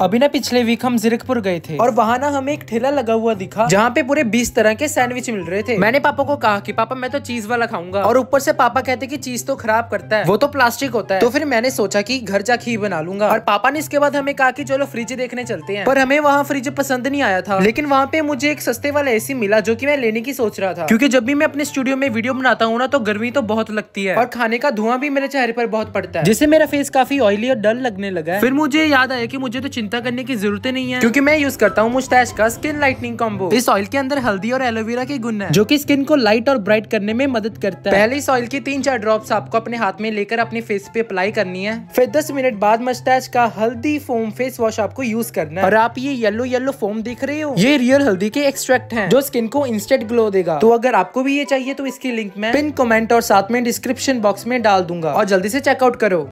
अभी ना पिछले वीक हम जीरकपुर गए थे और वहाँ ना हमें एक ठेला लगा हुआ दिखा जहाँ पे पूरे बीस तरह के सैंडविच मिल रहे थे मैंने पापा को कहा कि पापा मैं तो चीज वाला खाऊंगा और ऊपर से पापा कहते कि चीज तो खराब करता है वो तो प्लास्टिक होता है तो फिर मैंने सोचा की घर जा खी बना लूंगा और पापा ने इसके बाद हमें कहा की चलो फ्रिज देखने चलते हैं पर हमें वहाँ फ्रिज पसंद नहीं आया था लेकिन वहाँ पे मुझे एक सस्ते वाला एसी मिला जो की मैं लेने की सोच रहा था क्यूँकी जब भी मैं अपने स्टूडियो में वीडियो बनाता हूँ ना तो गर्मी तो बहुत लगती है और खाने का धुआं भी मेरे चेहरे पर बहुत पड़ता है जिससे मेरा फेस काफी ऑयली और डल लगने लगा फिर मुझे याद आया की मुझे तो चिंता चिंता करने की जरूरत नहीं है क्यूँकी मैं यूज करता हूँ मुस्टैश का स्किन लाइटनिंग कॉम्बो इस ऑयल के अंदर हल्दी और एलोवेरा के गुण है जो की स्किन को लाइट और ब्राइट करने में मदद करता है पहले इस ऑयल की तीन चार ड्रॉप आपको अपने हाथ में लेकर अपने फेस पे अप्लाई करनी है फिर दस मिनट बाद मस्टैश का हल्दी फोम फेस वॉश आपको यूज करना है और आप ये येलो येलो फोम देख रहे हो ये रियल हल्दी के एक्सट्रैक्ट है जो स्किन को इंस्टेंट ग्लो देगा तो अगर आपको भी ये चाहिए तो इसकी लिंक मैं पिन कमेंट और साथ में डिस्क्रिप्शन बॉक्स में डाल दूंगा और जल्दी से चेकआउट करो